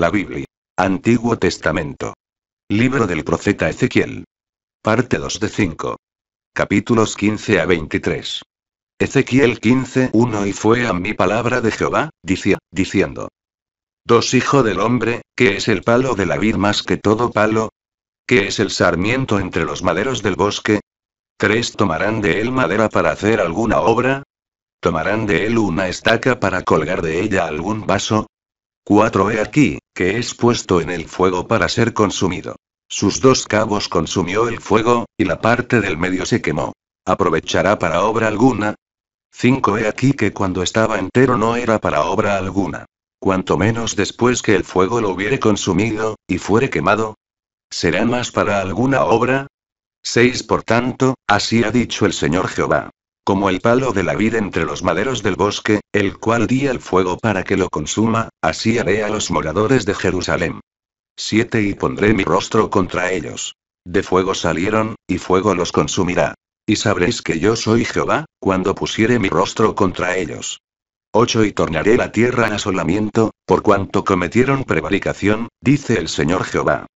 La Biblia. Antiguo Testamento. Libro del profeta Ezequiel. Parte 2 de 5. Capítulos 15 a 23. Ezequiel 15 1 Y fue a mi palabra de Jehová, dice diciendo. Dos hijo del hombre, ¿qué es el palo de la vid más que todo palo? ¿Qué es el sarmiento entre los maderos del bosque? ¿Tres tomarán de él madera para hacer alguna obra? ¿Tomarán de él una estaca para colgar de ella algún vaso? 4 he aquí, que es puesto en el fuego para ser consumido. Sus dos cabos consumió el fuego, y la parte del medio se quemó. ¿Aprovechará para obra alguna? 5 he aquí que cuando estaba entero no era para obra alguna. Cuanto menos después que el fuego lo hubiere consumido, y fuere quemado. ¿Será más para alguna obra? 6 Por tanto, así ha dicho el Señor Jehová. Como el palo de la vid entre los maderos del bosque, el cual di al fuego para que lo consuma, así haré a los moradores de Jerusalén. 7 Y pondré mi rostro contra ellos. De fuego salieron, y fuego los consumirá. Y sabréis que yo soy Jehová, cuando pusiere mi rostro contra ellos. 8 Y tornaré la tierra a asolamiento, por cuanto cometieron prevaricación, dice el Señor Jehová.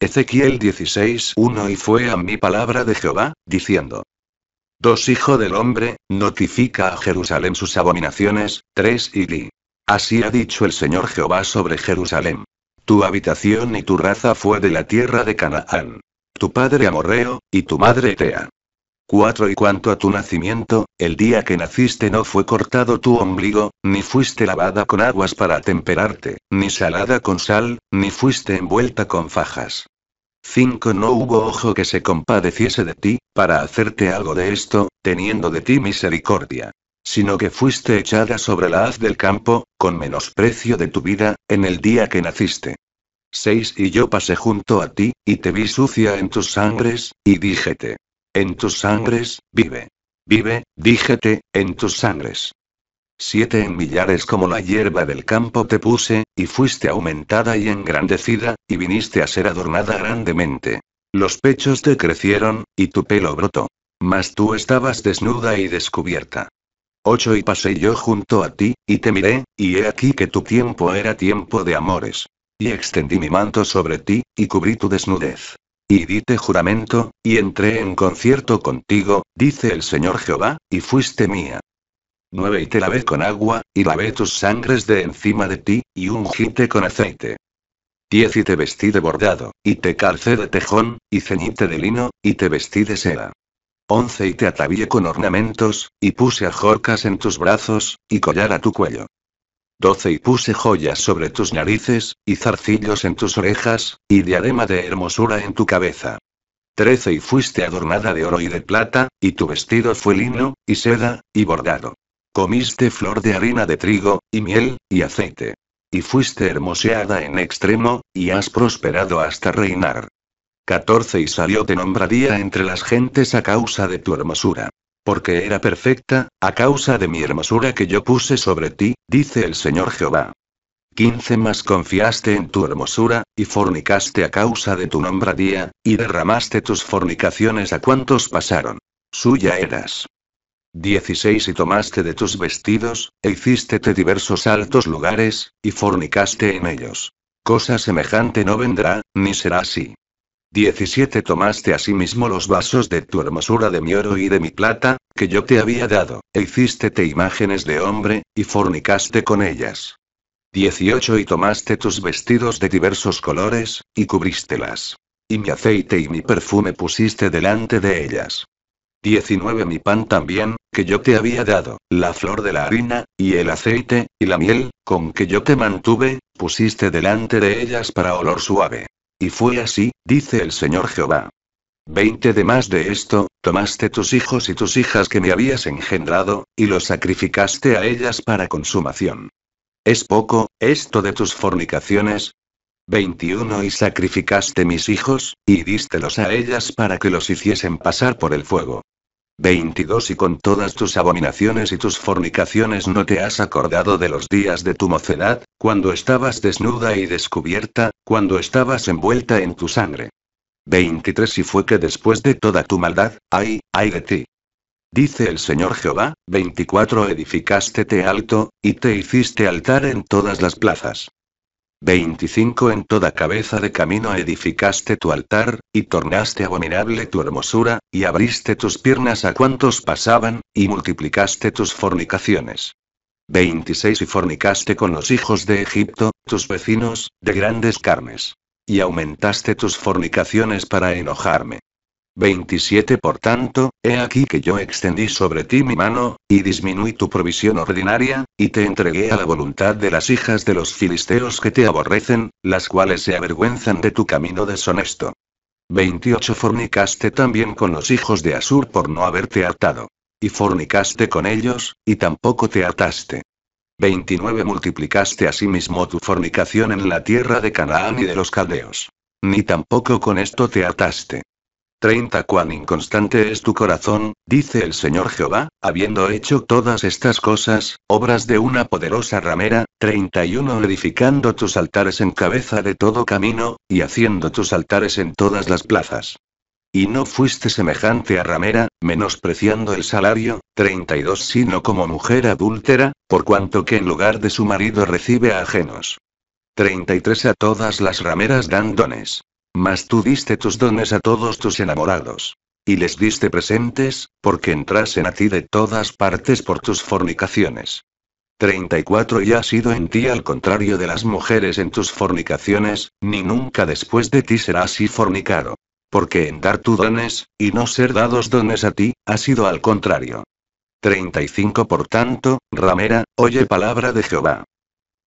Ezequiel 16:1 Y fue a mi palabra de Jehová, diciendo, 2 Hijo del hombre, notifica a Jerusalén sus abominaciones, 3 y Así ha dicho el Señor Jehová sobre Jerusalén. Tu habitación y tu raza fue de la tierra de Canaán. Tu padre amorreo, y tu madre Tea. 4 Y cuanto a tu nacimiento, el día que naciste no fue cortado tu ombligo, ni fuiste lavada con aguas para temperarte, ni salada con sal, ni fuiste envuelta con fajas. 5. No hubo ojo que se compadeciese de ti, para hacerte algo de esto, teniendo de ti misericordia sino que fuiste echada sobre la haz del campo, con menosprecio de tu vida, en el día que naciste. 6. Y yo pasé junto a ti, y te vi sucia en tus sangres, y díjete. En tus sangres, vive. Vive, díjete, en tus sangres. Siete en millares como la hierba del campo te puse, y fuiste aumentada y engrandecida, y viniste a ser adornada grandemente. Los pechos te crecieron, y tu pelo brotó. Mas tú estabas desnuda y descubierta. Ocho y pasé yo junto a ti, y te miré, y he aquí que tu tiempo era tiempo de amores. Y extendí mi manto sobre ti, y cubrí tu desnudez. Y dite juramento, y entré en concierto contigo, dice el Señor Jehová, y fuiste mía. 9. y te lavé con agua, y lavé tus sangres de encima de ti, y ungíte con aceite. 10 y te vestí de bordado, y te calcé de tejón, y ceñíte de lino, y te vestí de seda. 11 y te atavié con ornamentos, y puse ajorcas en tus brazos, y collar a tu cuello. 12 y puse joyas sobre tus narices, y zarcillos en tus orejas, y diadema de hermosura en tu cabeza. 13 y fuiste adornada de oro y de plata, y tu vestido fue lino, y seda, y bordado. Comiste flor de harina de trigo, y miel, y aceite. Y fuiste hermoseada en extremo, y has prosperado hasta reinar. 14 Y salió de nombraría entre las gentes a causa de tu hermosura. Porque era perfecta, a causa de mi hermosura que yo puse sobre ti, dice el Señor Jehová. 15 Más confiaste en tu hermosura, y fornicaste a causa de tu nombradía, y derramaste tus fornicaciones a cuantos pasaron. Suya eras. 16 Y tomaste de tus vestidos, e hicístete diversos altos lugares, y fornicaste en ellos. Cosa semejante no vendrá, ni será así. 17 Tomaste asimismo los vasos de tu hermosura de mi oro y de mi plata, que yo te había dado, e hicístete imágenes de hombre, y fornicaste con ellas. 18 Y tomaste tus vestidos de diversos colores, y cubrístelas. Y mi aceite y mi perfume pusiste delante de ellas. 19 Mi pan también, que yo te había dado, la flor de la harina, y el aceite, y la miel, con que yo te mantuve, pusiste delante de ellas para olor suave. Y fue así, dice el Señor Jehová. Veinte de más de esto, tomaste tus hijos y tus hijas que me habías engendrado, y los sacrificaste a ellas para consumación. ¿Es poco, esto de tus fornicaciones? 21 Y sacrificaste mis hijos, y dístelos a ellas para que los hiciesen pasar por el fuego. 22 Y con todas tus abominaciones y tus fornicaciones no te has acordado de los días de tu mocedad, cuando estabas desnuda y descubierta, cuando estabas envuelta en tu sangre. 23 Y fue que después de toda tu maldad, ay, ay de ti. Dice el Señor Jehová, 24 Edificaste alto, y te hiciste altar en todas las plazas. 25 En toda cabeza de camino edificaste tu altar, y tornaste abominable tu hermosura, y abriste tus piernas a cuantos pasaban, y multiplicaste tus fornicaciones. 26 Y fornicaste con los hijos de Egipto, tus vecinos, de grandes carnes. Y aumentaste tus fornicaciones para enojarme. 27 Por tanto, he aquí que yo extendí sobre ti mi mano, y disminuí tu provisión ordinaria, y te entregué a la voluntad de las hijas de los filisteos que te aborrecen, las cuales se avergüenzan de tu camino deshonesto. 28 Fornicaste también con los hijos de Asur por no haberte hartado. Y fornicaste con ellos, y tampoco te hartaste. 29 Multiplicaste asimismo tu fornicación en la tierra de Canaán y de los caldeos. Ni tampoco con esto te hartaste. 30, cuán inconstante es tu corazón, dice el Señor Jehová, habiendo hecho todas estas cosas, obras de una poderosa ramera, treinta y uno edificando tus altares en cabeza de todo camino, y haciendo tus altares en todas las plazas. Y no fuiste semejante a ramera, menospreciando el salario, treinta y dos sino como mujer adúltera, por cuanto que en lugar de su marido recibe a ajenos. 33 A todas las rameras dan dones. Mas tú diste tus dones a todos tus enamorados. Y les diste presentes, porque entrasen a ti de todas partes por tus fornicaciones. 34 Y ha sido en ti al contrario de las mujeres en tus fornicaciones, ni nunca después de ti será así fornicado. Porque en dar tus dones, y no ser dados dones a ti, ha sido al contrario. 35 Por tanto, ramera, oye palabra de Jehová.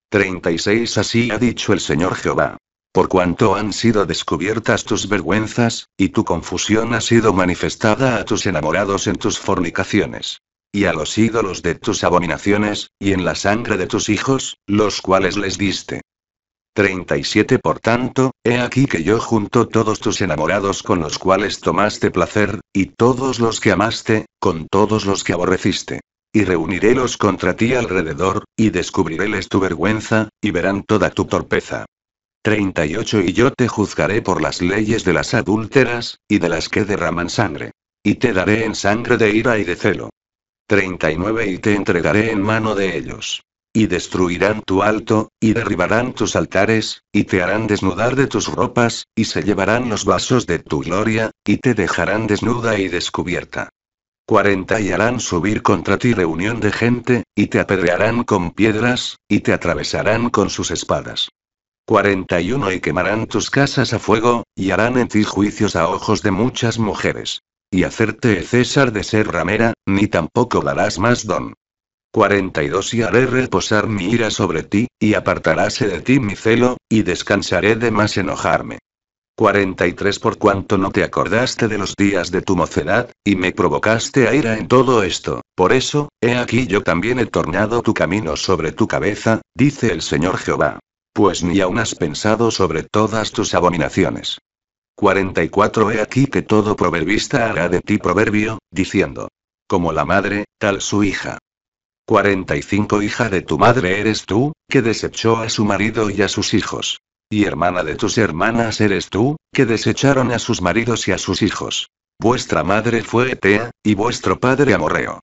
36 Así ha dicho el Señor Jehová. Por cuanto han sido descubiertas tus vergüenzas, y tu confusión ha sido manifestada a tus enamorados en tus fornicaciones, y a los ídolos de tus abominaciones, y en la sangre de tus hijos, los cuales les diste. 37 Por tanto, he aquí que yo junto todos tus enamorados con los cuales tomaste placer, y todos los que amaste, con todos los que aborreciste. Y reunirélos contra ti alrededor, y descubriréles tu vergüenza, y verán toda tu torpeza. 38 Y yo te juzgaré por las leyes de las adúlteras, y de las que derraman sangre. Y te daré en sangre de ira y de celo. 39 Y te entregaré en mano de ellos. Y destruirán tu alto, y derribarán tus altares, y te harán desnudar de tus ropas, y se llevarán los vasos de tu gloria, y te dejarán desnuda y descubierta. 40 y harán subir contra ti reunión de gente, y te apedrearán con piedras, y te atravesarán con sus espadas. 41 Y quemarán tus casas a fuego, y harán en ti juicios a ojos de muchas mujeres. Y hacerte César de ser ramera, ni tampoco darás más don. 42 Y haré reposar mi ira sobre ti, y apartaráse de ti mi celo, y descansaré de más enojarme. 43 Por cuanto no te acordaste de los días de tu mocedad, y me provocaste a ira en todo esto, por eso, he aquí yo también he tornado tu camino sobre tu cabeza, dice el Señor Jehová. Pues ni aún has pensado sobre todas tus abominaciones. 44 He aquí que todo proverbista hará de ti proverbio, diciendo, como la madre, tal su hija. 45 Hija de tu madre eres tú, que desechó a su marido y a sus hijos. Y hermana de tus hermanas eres tú, que desecharon a sus maridos y a sus hijos. Vuestra madre fue Etea, y vuestro padre Amorreo.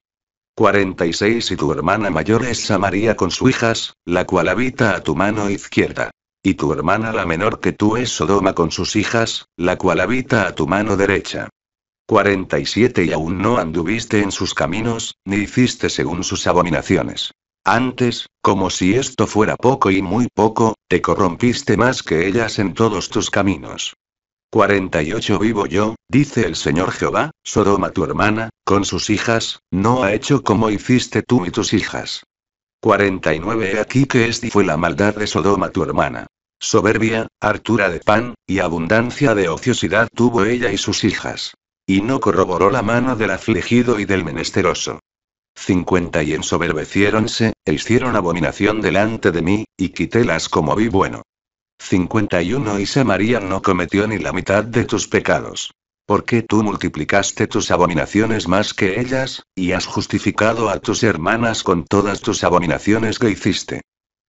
46 Y tu hermana mayor es Samaria con sus hijas, la cual habita a tu mano izquierda. Y tu hermana la menor que tú es Sodoma con sus hijas, la cual habita a tu mano derecha. 47 Y aún no anduviste en sus caminos, ni hiciste según sus abominaciones. Antes, como si esto fuera poco y muy poco, te corrompiste más que ellas en todos tus caminos. 48 vivo yo, dice el Señor Jehová, Sodoma tu hermana, con sus hijas, no ha hecho como hiciste tú y tus hijas. 49 He aquí que este fue la maldad de Sodoma tu hermana. Soberbia, hartura de pan, y abundancia de ociosidad tuvo ella y sus hijas. Y no corroboró la mano del afligido y del menesteroso. 50 Y ensoberbeciéronse, e hicieron abominación delante de mí, y quitélas como vi bueno. 51 y María no cometió ni la mitad de tus pecados. Porque tú multiplicaste tus abominaciones más que ellas, y has justificado a tus hermanas con todas tus abominaciones que hiciste.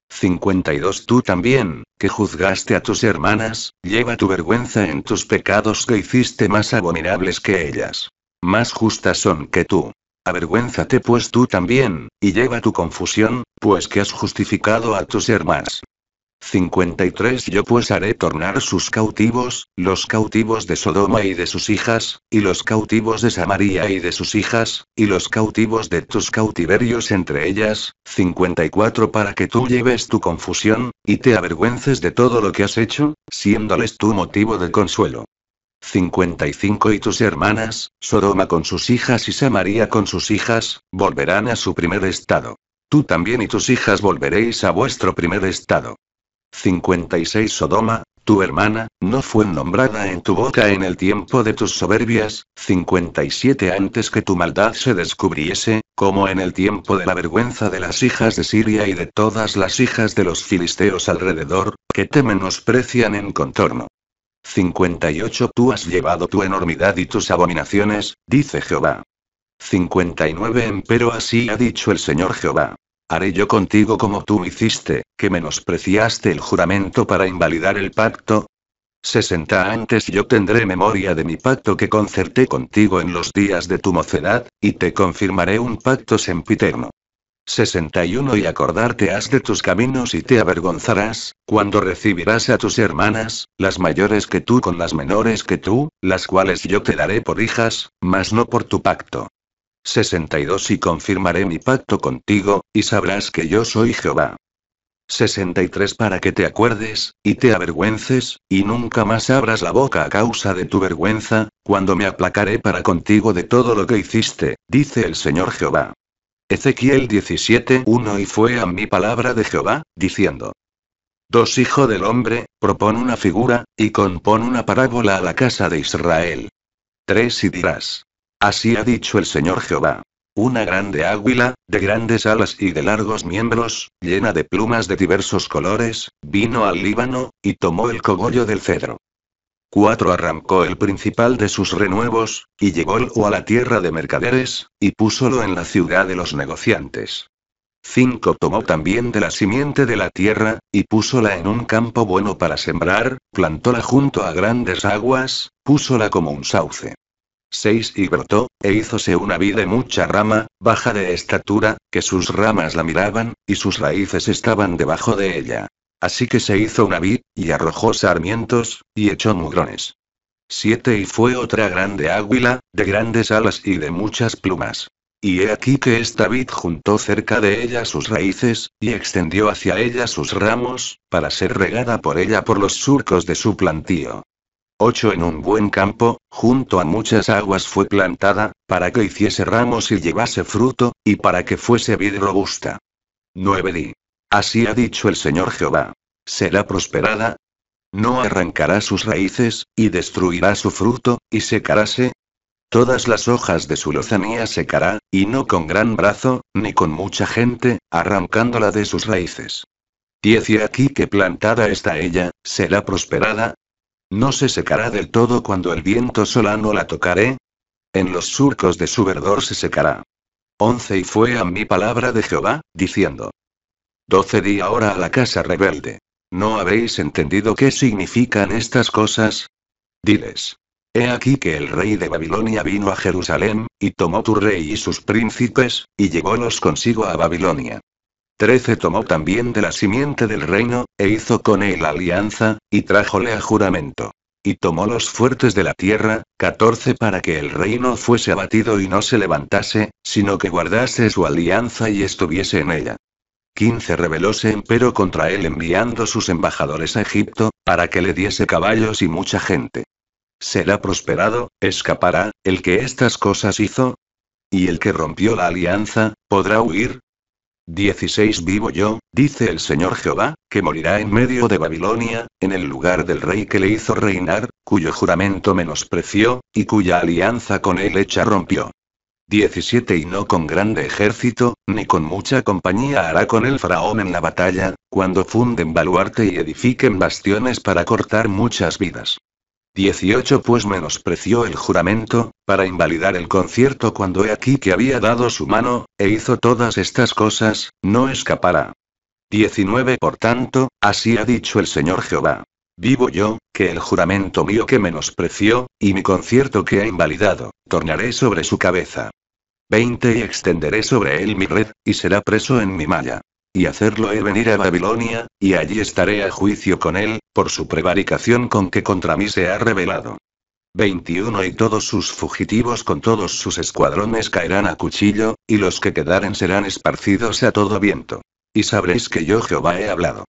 52 Tú también, que juzgaste a tus hermanas, lleva tu vergüenza en tus pecados que hiciste más abominables que ellas. Más justas son que tú. Avergüénzate pues tú también, y lleva tu confusión, pues que has justificado a tus hermanas. 53 Yo pues haré tornar sus cautivos, los cautivos de Sodoma y de sus hijas, y los cautivos de Samaria y de sus hijas, y los cautivos de tus cautiverios entre ellas. 54 Para que tú lleves tu confusión, y te avergüences de todo lo que has hecho, siéndoles tu motivo de consuelo. 55 Y tus hermanas, Sodoma con sus hijas y Samaria con sus hijas, volverán a su primer estado. Tú también y tus hijas volveréis a vuestro primer estado. 56 Sodoma, tu hermana, no fue nombrada en tu boca en el tiempo de tus soberbias, 57 antes que tu maldad se descubriese, como en el tiempo de la vergüenza de las hijas de Siria y de todas las hijas de los filisteos alrededor, que te menosprecian en contorno. 58 Tú has llevado tu enormidad y tus abominaciones, dice Jehová. 59 Empero así ha dicho el Señor Jehová haré yo contigo como tú hiciste, que menospreciaste el juramento para invalidar el pacto. 60 antes yo tendré memoria de mi pacto que concerté contigo en los días de tu mocedad, y te confirmaré un pacto sempiterno. 61 Y acordarte has de tus caminos y te avergonzarás, cuando recibirás a tus hermanas, las mayores que tú con las menores que tú, las cuales yo te daré por hijas, mas no por tu pacto, 62 Y confirmaré mi pacto contigo, y sabrás que yo soy Jehová. 63 Para que te acuerdes, y te avergüences, y nunca más abras la boca a causa de tu vergüenza, cuando me aplacaré para contigo de todo lo que hiciste, dice el Señor Jehová. Ezequiel 17.1 Y fue a mi palabra de Jehová, diciendo. Dos hijo del hombre, propon una figura, y compon una parábola a la casa de Israel. 3 Y dirás. Así ha dicho el Señor Jehová. Una grande águila, de grandes alas y de largos miembros, llena de plumas de diversos colores, vino al Líbano, y tomó el cogollo del cedro. Cuatro arrancó el principal de sus renuevos, y llególo a la tierra de mercaderes, y púsolo en la ciudad de los negociantes. Cinco tomó también de la simiente de la tierra, y púsola en un campo bueno para sembrar, plantóla junto a grandes aguas, púsola como un sauce. 6 y brotó, e hízose una vid de mucha rama, baja de estatura, que sus ramas la miraban, y sus raíces estaban debajo de ella. Así que se hizo una vid, y arrojó sarmientos, y echó mugrones. 7 y fue otra grande águila, de grandes alas y de muchas plumas. Y he aquí que esta vid juntó cerca de ella sus raíces, y extendió hacia ella sus ramos, para ser regada por ella por los surcos de su plantío. 8 en un buen campo, junto a muchas aguas fue plantada, para que hiciese ramos y llevase fruto, y para que fuese vid robusta. 9 di. Así ha dicho el Señor Jehová. Será prosperada. No arrancará sus raíces, y destruirá su fruto, y secaráse. Todas las hojas de su lozanía secará, y no con gran brazo, ni con mucha gente, arrancándola de sus raíces. 10 y aquí que plantada está ella, será prosperada, ¿No se secará del todo cuando el viento solano la tocaré? En los surcos de su verdor se secará. 11 Y fue a mi palabra de Jehová, diciendo. 12 Di ahora a la casa rebelde. ¿No habéis entendido qué significan estas cosas? Diles. He aquí que el rey de Babilonia vino a Jerusalén, y tomó tu rey y sus príncipes, y llevólos consigo a Babilonia. 13 tomó también de la simiente del reino, e hizo con él alianza, y trájole a juramento. Y tomó los fuertes de la tierra, 14 para que el reino fuese abatido y no se levantase, sino que guardase su alianza y estuviese en ella. 15 rebelóse empero contra él enviando sus embajadores a Egipto, para que le diese caballos y mucha gente. Será prosperado, escapará, el que estas cosas hizo. Y el que rompió la alianza, podrá huir, 16 vivo yo, dice el Señor Jehová, que morirá en medio de Babilonia, en el lugar del rey que le hizo reinar, cuyo juramento menospreció, y cuya alianza con él hecha rompió. 17 Y no con grande ejército, ni con mucha compañía hará con el faraón en la batalla, cuando funden baluarte y edifiquen bastiones para cortar muchas vidas. 18 pues menospreció el juramento, para invalidar el concierto cuando he aquí que había dado su mano, e hizo todas estas cosas, no escapará. 19 Por tanto, así ha dicho el Señor Jehová. Vivo yo, que el juramento mío que menospreció, y mi concierto que ha invalidado, tornaré sobre su cabeza. 20 Y extenderé sobre él mi red, y será preso en mi malla y hacerlo he venir a Babilonia, y allí estaré a juicio con él, por su prevaricación con que contra mí se ha rebelado. 21 Y todos sus fugitivos con todos sus escuadrones caerán a cuchillo, y los que quedaren serán esparcidos a todo viento. Y sabréis que yo Jehová he hablado.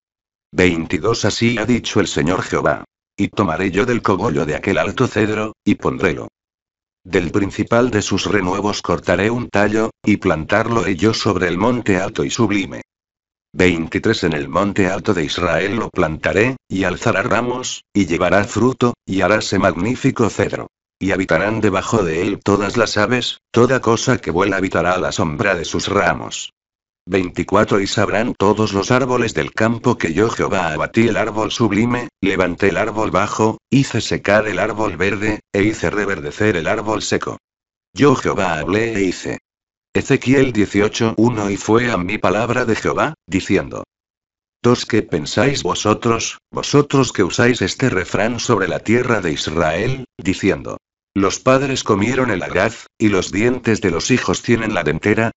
22 Así ha dicho el Señor Jehová. Y tomaré yo del cogollo de aquel alto cedro, y pondrélo. Del principal de sus renuevos cortaré un tallo, y plantarlo he yo sobre el monte alto y sublime. 23 En el monte alto de Israel lo plantaré, y alzará ramos, y llevará fruto, y haráse magnífico cedro. Y habitarán debajo de él todas las aves, toda cosa que vuela habitará a la sombra de sus ramos. 24 Y sabrán todos los árboles del campo que yo Jehová abatí el árbol sublime, levanté el árbol bajo, hice secar el árbol verde, e hice reverdecer el árbol seco. Yo Jehová hablé e hice. Ezequiel 18:1 Y fue a mi palabra de Jehová, diciendo. Dos que pensáis vosotros, vosotros que usáis este refrán sobre la tierra de Israel, diciendo. Los padres comieron el agaz, y los dientes de los hijos tienen la dentera.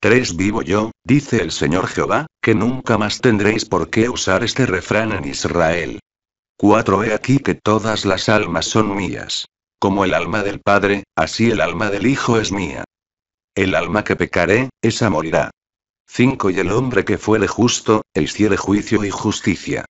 Tres vivo yo, dice el Señor Jehová, que nunca más tendréis por qué usar este refrán en Israel. Cuatro he aquí que todas las almas son mías. Como el alma del Padre, así el alma del Hijo es mía. El alma que pecaré, esa morirá. 5. Y el hombre que fuere justo, e hiciere juicio y justicia.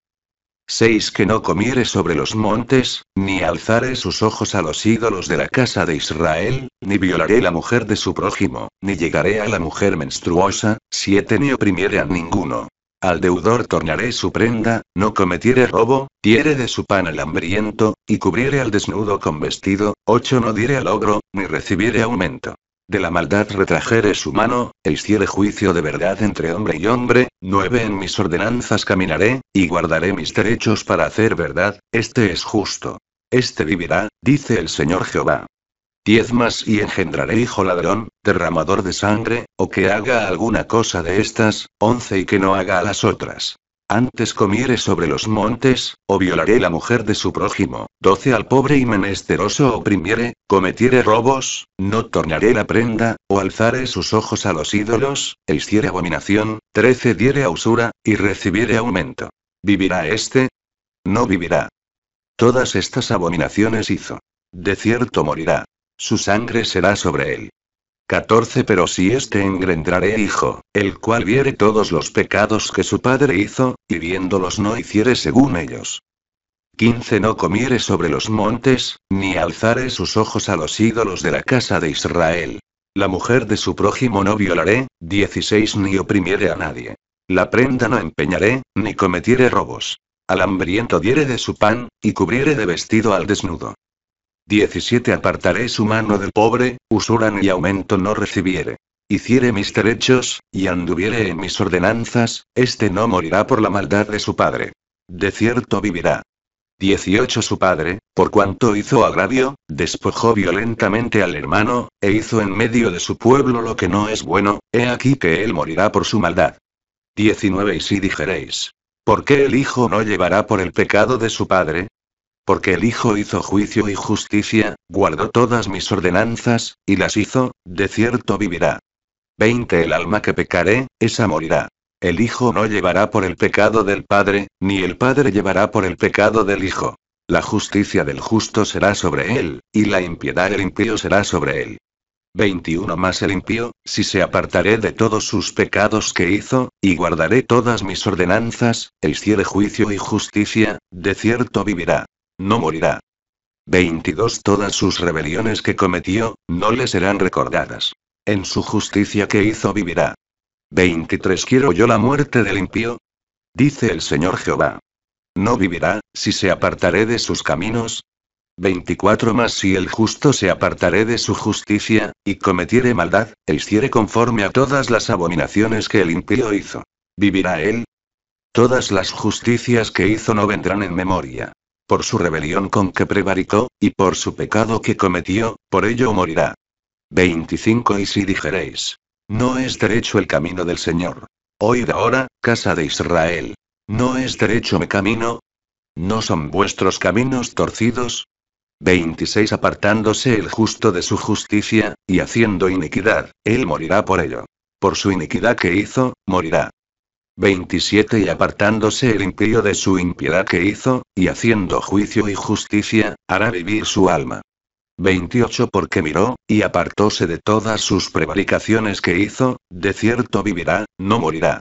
6. Que no comiere sobre los montes, ni alzare sus ojos a los ídolos de la casa de Israel, ni violaré la mujer de su prójimo, ni llegaré a la mujer menstruosa. 7. Ni oprimiere a ninguno. Al deudor tornaré su prenda, no cometiere robo, tiere de su pan el hambriento, y cubriere al desnudo con vestido. 8. No diré al ogro, ni recibiere aumento. De la maldad retrajere su mano, e hiciere juicio de verdad entre hombre y hombre, nueve en mis ordenanzas caminaré, y guardaré mis derechos para hacer verdad, este es justo. Este vivirá, dice el Señor Jehová. Diez más y engendraré hijo ladrón, derramador de sangre, o que haga alguna cosa de estas, once y que no haga las otras. Antes comiere sobre los montes, o violaré la mujer de su prójimo, doce al pobre y menesteroso oprimiere, cometiere robos, no tornaré la prenda, o alzare sus ojos a los ídolos, e hiciere abominación, trece diere a usura, y recibiere aumento. ¿Vivirá éste? No vivirá. Todas estas abominaciones hizo. De cierto morirá. Su sangre será sobre él. 14 Pero si este engrendraré hijo, el cual viere todos los pecados que su padre hizo, y viéndolos no hiciere según ellos. 15 No comiere sobre los montes, ni alzare sus ojos a los ídolos de la casa de Israel. La mujer de su prójimo no violaré, 16 Ni oprimiere a nadie. La prenda no empeñaré, ni cometiere robos. Al hambriento diere de su pan, y cubriere de vestido al desnudo. 17 Apartaré su mano del pobre, usuran y aumento no recibiere. Hiciere mis derechos, y anduviere en mis ordenanzas, este no morirá por la maldad de su padre. De cierto vivirá. 18 Su padre, por cuanto hizo agravio, despojó violentamente al hermano, e hizo en medio de su pueblo lo que no es bueno, he aquí que él morirá por su maldad. 19 Y si dijereis. ¿por qué el hijo no llevará por el pecado de su padre? porque el Hijo hizo juicio y justicia, guardó todas mis ordenanzas, y las hizo, de cierto vivirá. 20 El alma que pecaré, esa morirá. El Hijo no llevará por el pecado del Padre, ni el Padre llevará por el pecado del Hijo. La justicia del justo será sobre él, y la impiedad del impío será sobre él. 21 más el impío, si se apartaré de todos sus pecados que hizo, y guardaré todas mis ordenanzas, e hiciere juicio y justicia, de cierto vivirá. No morirá. 22. Todas sus rebeliones que cometió, no le serán recordadas. En su justicia que hizo vivirá. 23. Quiero yo la muerte del impío. Dice el Señor Jehová. No vivirá, si se apartaré de sus caminos. 24 Más si el justo se apartaré de su justicia, y cometiere maldad, e hiciere conforme a todas las abominaciones que el impío hizo. ¿Vivirá él? Todas las justicias que hizo no vendrán en memoria por su rebelión con que prevaricó, y por su pecado que cometió, por ello morirá. 25 Y si dijereis: no es derecho el camino del Señor. Oíd ahora, casa de Israel, no es derecho mi camino. ¿No son vuestros caminos torcidos? 26 Apartándose el justo de su justicia, y haciendo iniquidad, él morirá por ello. Por su iniquidad que hizo, morirá. 27 Y apartándose el impío de su impiedad que hizo, y haciendo juicio y justicia, hará vivir su alma. 28 Porque miró, y apartóse de todas sus prevaricaciones que hizo, de cierto vivirá, no morirá.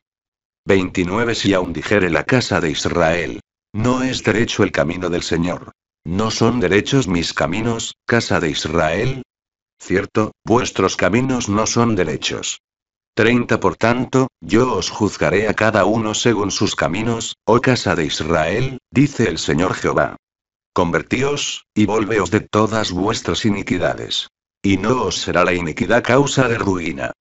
29 Si aún dijere la casa de Israel. No es derecho el camino del Señor. No son derechos mis caminos, casa de Israel. Cierto, vuestros caminos no son derechos. 30 por tanto, yo os juzgaré a cada uno según sus caminos, oh casa de Israel, dice el Señor Jehová. Convertíos, y volveos de todas vuestras iniquidades. Y no os será la iniquidad causa de ruina.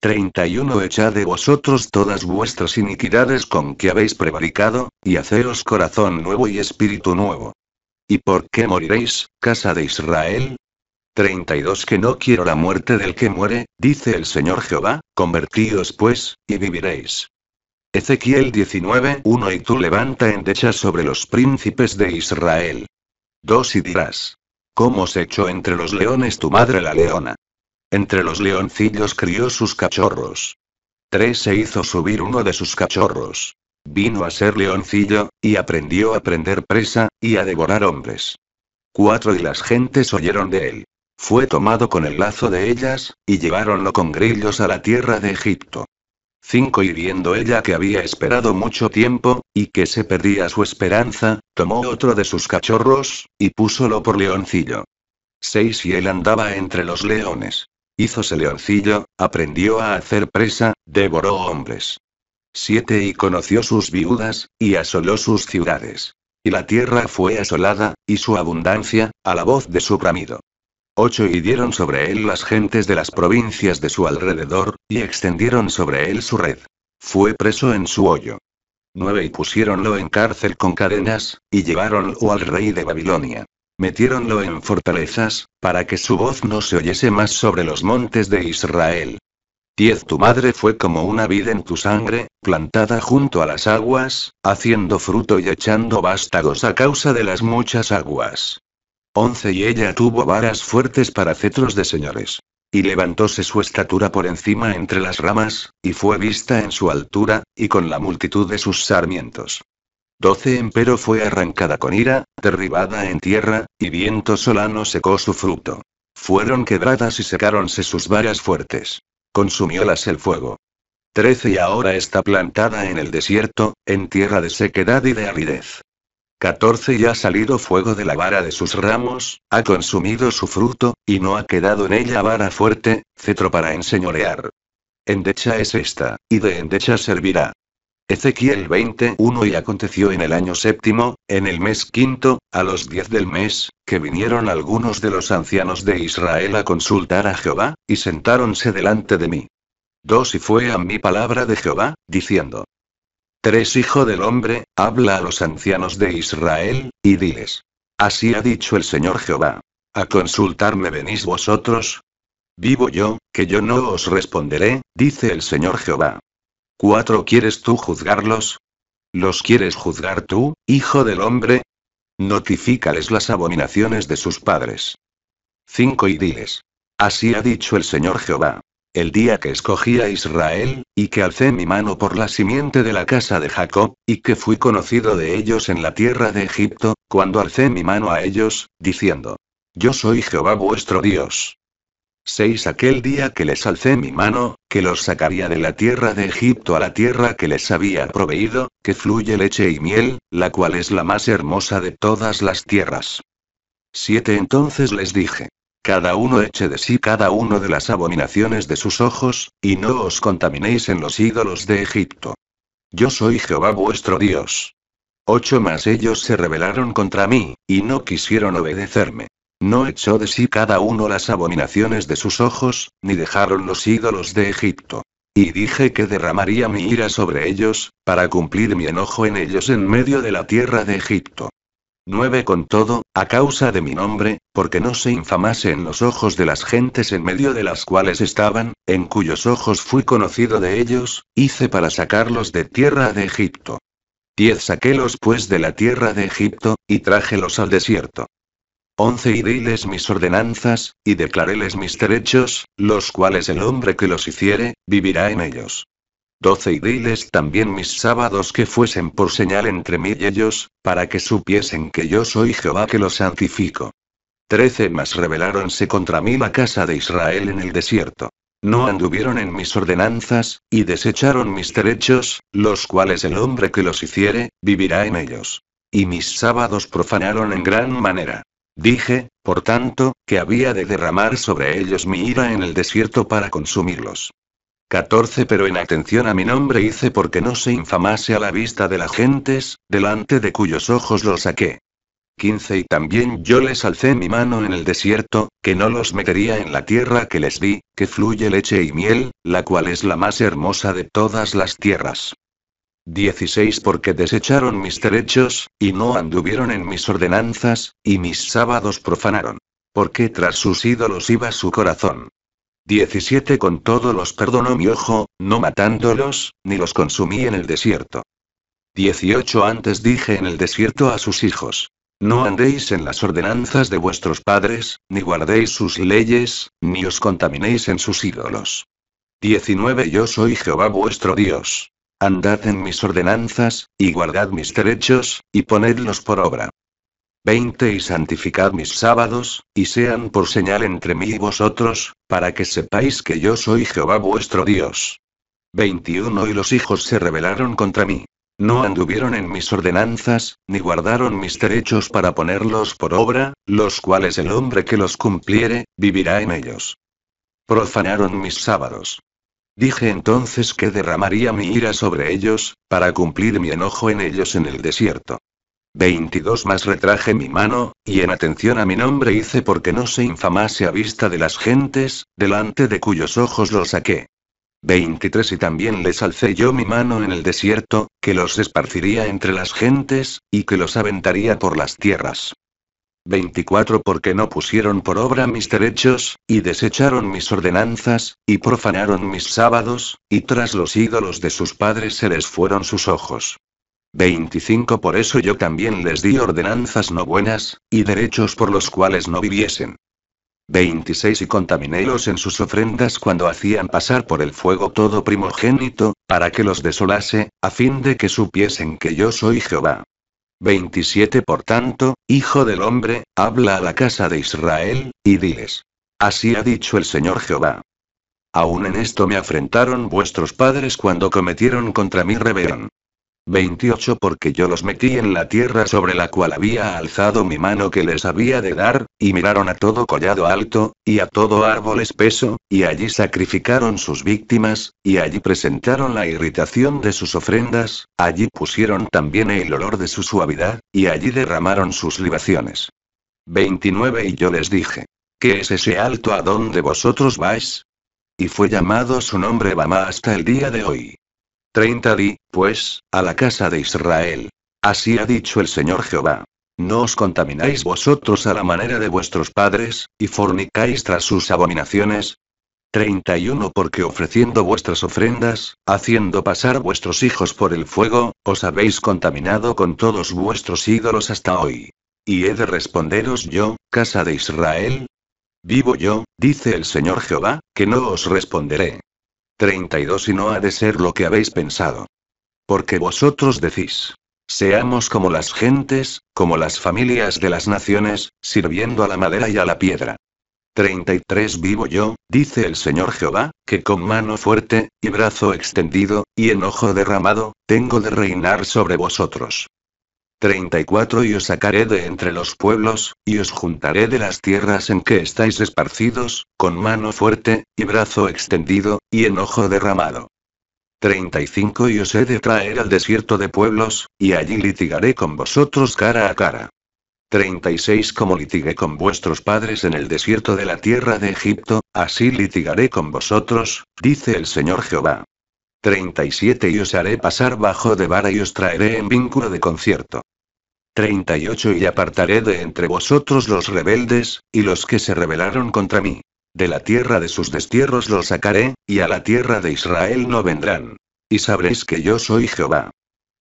31 Echad de vosotros todas vuestras iniquidades con que habéis prevaricado, y haceos corazón nuevo y espíritu nuevo. ¿Y por qué moriréis, casa de Israel? 32 que no quiero la muerte del que muere, dice el Señor Jehová, convertíos pues, y viviréis. Ezequiel 19, 1 Y tú levanta endechas sobre los príncipes de Israel. 2 Y dirás. ¿Cómo se echó entre los leones tu madre la leona? Entre los leoncillos crió sus cachorros. 3 Se hizo subir uno de sus cachorros. Vino a ser leoncillo, y aprendió a prender presa, y a devorar hombres. 4 Y las gentes oyeron de él. Fue tomado con el lazo de ellas, y lleváronlo con grillos a la tierra de Egipto. 5 Y viendo ella que había esperado mucho tiempo, y que se perdía su esperanza, tomó otro de sus cachorros, y púsolo por leoncillo. 6 Y él andaba entre los leones. Hízose leoncillo, aprendió a hacer presa, devoró hombres. 7 Y conoció sus viudas, y asoló sus ciudades. Y la tierra fue asolada, y su abundancia, a la voz de su bramido. Y dieron sobre él las gentes de las provincias de su alrededor, y extendieron sobre él su red. Fue preso en su hoyo. Nueve y pusiéronlo en cárcel con cadenas, y lleváronlo al rey de Babilonia. Metiéronlo en fortalezas, para que su voz no se oyese más sobre los montes de Israel. Diez tu madre fue como una vid en tu sangre, plantada junto a las aguas, haciendo fruto y echando vástagos a causa de las muchas aguas. Once y ella tuvo varas fuertes para cetros de señores. Y levantóse su estatura por encima entre las ramas, y fue vista en su altura, y con la multitud de sus sarmientos. Doce empero fue arrancada con ira, derribada en tierra, y viento solano secó su fruto. Fueron quebradas y secáronse sus varas fuertes. Consumiólas el fuego. Trece y ahora está plantada en el desierto, en tierra de sequedad y de aridez. 14 Y ha salido fuego de la vara de sus ramos, ha consumido su fruto, y no ha quedado en ella vara fuerte, cetro para enseñorear. Endecha es esta, y de endecha servirá. Ezequiel 21 Y aconteció en el año séptimo, en el mes quinto, a los diez del mes, que vinieron algunos de los ancianos de Israel a consultar a Jehová, y sentáronse delante de mí. 2 Y fue a mi palabra de Jehová, diciendo, 3 Hijo del hombre, habla a los ancianos de Israel, y diles. Así ha dicho el Señor Jehová. ¿A consultarme venís vosotros? Vivo yo, que yo no os responderé, dice el Señor Jehová. 4 ¿Quieres tú juzgarlos? ¿Los quieres juzgar tú, hijo del hombre? Notifícales las abominaciones de sus padres. 5 Y diles. Así ha dicho el Señor Jehová el día que escogí a Israel, y que alcé mi mano por la simiente de la casa de Jacob, y que fui conocido de ellos en la tierra de Egipto, cuando alcé mi mano a ellos, diciendo, Yo soy Jehová vuestro Dios. 6. Aquel día que les alcé mi mano, que los sacaría de la tierra de Egipto a la tierra que les había proveído, que fluye leche y miel, la cual es la más hermosa de todas las tierras. 7. Entonces les dije, cada uno eche de sí cada uno de las abominaciones de sus ojos, y no os contaminéis en los ídolos de Egipto. Yo soy Jehová vuestro Dios. Ocho más ellos se rebelaron contra mí, y no quisieron obedecerme. No echó de sí cada uno las abominaciones de sus ojos, ni dejaron los ídolos de Egipto. Y dije que derramaría mi ira sobre ellos, para cumplir mi enojo en ellos en medio de la tierra de Egipto. 9 con todo, a causa de mi nombre, porque no se infamase en los ojos de las gentes en medio de las cuales estaban, en cuyos ojos fui conocido de ellos, hice para sacarlos de tierra de Egipto. Diez saquélos pues de la tierra de Egipto, y trájelos al desierto. 11 y diles mis ordenanzas, y declaréles mis derechos, los cuales el hombre que los hiciere, vivirá en ellos doce y diles también mis sábados que fuesen por señal entre mí y ellos, para que supiesen que yo soy Jehová que los santifico. Trece más rebeláronse contra mí la casa de Israel en el desierto. No anduvieron en mis ordenanzas, y desecharon mis derechos, los cuales el hombre que los hiciere, vivirá en ellos. Y mis sábados profanaron en gran manera. Dije, por tanto, que había de derramar sobre ellos mi ira en el desierto para consumirlos. 14 pero en atención a mi nombre hice porque no se infamase a la vista de las gentes, delante de cuyos ojos los saqué. 15 y también yo les alcé mi mano en el desierto, que no los metería en la tierra que les di, que fluye leche y miel, la cual es la más hermosa de todas las tierras. 16 porque desecharon mis derechos, y no anduvieron en mis ordenanzas, y mis sábados profanaron. Porque tras sus ídolos iba su corazón. 17 con todo los perdonó mi ojo, no matándolos, ni los consumí en el desierto. Dieciocho antes dije en el desierto a sus hijos. No andéis en las ordenanzas de vuestros padres, ni guardéis sus leyes, ni os contaminéis en sus ídolos. 19 Yo soy Jehová vuestro Dios. Andad en mis ordenanzas, y guardad mis derechos, y ponedlos por obra. 20 Y santificad mis sábados, y sean por señal entre mí y vosotros, para que sepáis que yo soy Jehová vuestro Dios. 21 Y los hijos se rebelaron contra mí. No anduvieron en mis ordenanzas, ni guardaron mis derechos para ponerlos por obra, los cuales el hombre que los cumpliere, vivirá en ellos. Profanaron mis sábados. Dije entonces que derramaría mi ira sobre ellos, para cumplir mi enojo en ellos en el desierto. 22 más retraje mi mano, y en atención a mi nombre hice porque no se infamase a vista de las gentes, delante de cuyos ojos los saqué. 23 Y también les alcé yo mi mano en el desierto, que los esparciría entre las gentes, y que los aventaría por las tierras. 24 Porque no pusieron por obra mis derechos, y desecharon mis ordenanzas, y profanaron mis sábados, y tras los ídolos de sus padres se les fueron sus ojos. 25 Por eso yo también les di ordenanzas no buenas, y derechos por los cuales no viviesen. 26 Y contaminélos en sus ofrendas cuando hacían pasar por el fuego todo primogénito, para que los desolase, a fin de que supiesen que yo soy Jehová. 27 Por tanto, Hijo del hombre, habla a la casa de Israel, y diles. Así ha dicho el Señor Jehová. Aún en esto me afrentaron vuestros padres cuando cometieron contra mí rebelión. 28 porque yo los metí en la tierra sobre la cual había alzado mi mano que les había de dar, y miraron a todo collado alto, y a todo árbol espeso, y allí sacrificaron sus víctimas, y allí presentaron la irritación de sus ofrendas, allí pusieron también el olor de su suavidad, y allí derramaron sus libaciones. 29 Y yo les dije, ¿qué es ese alto a donde vosotros vais? Y fue llamado su nombre Bama hasta el día de hoy. 30 di, pues, a la casa de Israel. Así ha dicho el Señor Jehová. No os contamináis vosotros a la manera de vuestros padres, y fornicáis tras sus abominaciones. 31 Porque ofreciendo vuestras ofrendas, haciendo pasar vuestros hijos por el fuego, os habéis contaminado con todos vuestros ídolos hasta hoy. Y he de responderos yo, casa de Israel. Vivo yo, dice el Señor Jehová, que no os responderé. 32 y no ha de ser lo que habéis pensado. Porque vosotros decís, seamos como las gentes, como las familias de las naciones, sirviendo a la madera y a la piedra. 33 Vivo yo, dice el Señor Jehová, que con mano fuerte, y brazo extendido, y enojo derramado, tengo de reinar sobre vosotros. 34 Y os sacaré de entre los pueblos, y os juntaré de las tierras en que estáis esparcidos, con mano fuerte, y brazo extendido, y enojo derramado. 35 Y os he de traer al desierto de pueblos, y allí litigaré con vosotros cara a cara. 36 Como litigué con vuestros padres en el desierto de la tierra de Egipto, así litigaré con vosotros, dice el Señor Jehová. 37 Y os haré pasar bajo de vara y os traeré en vínculo de concierto. 38 Y apartaré de entre vosotros los rebeldes, y los que se rebelaron contra mí. De la tierra de sus destierros los sacaré, y a la tierra de Israel no vendrán. Y sabréis que yo soy Jehová.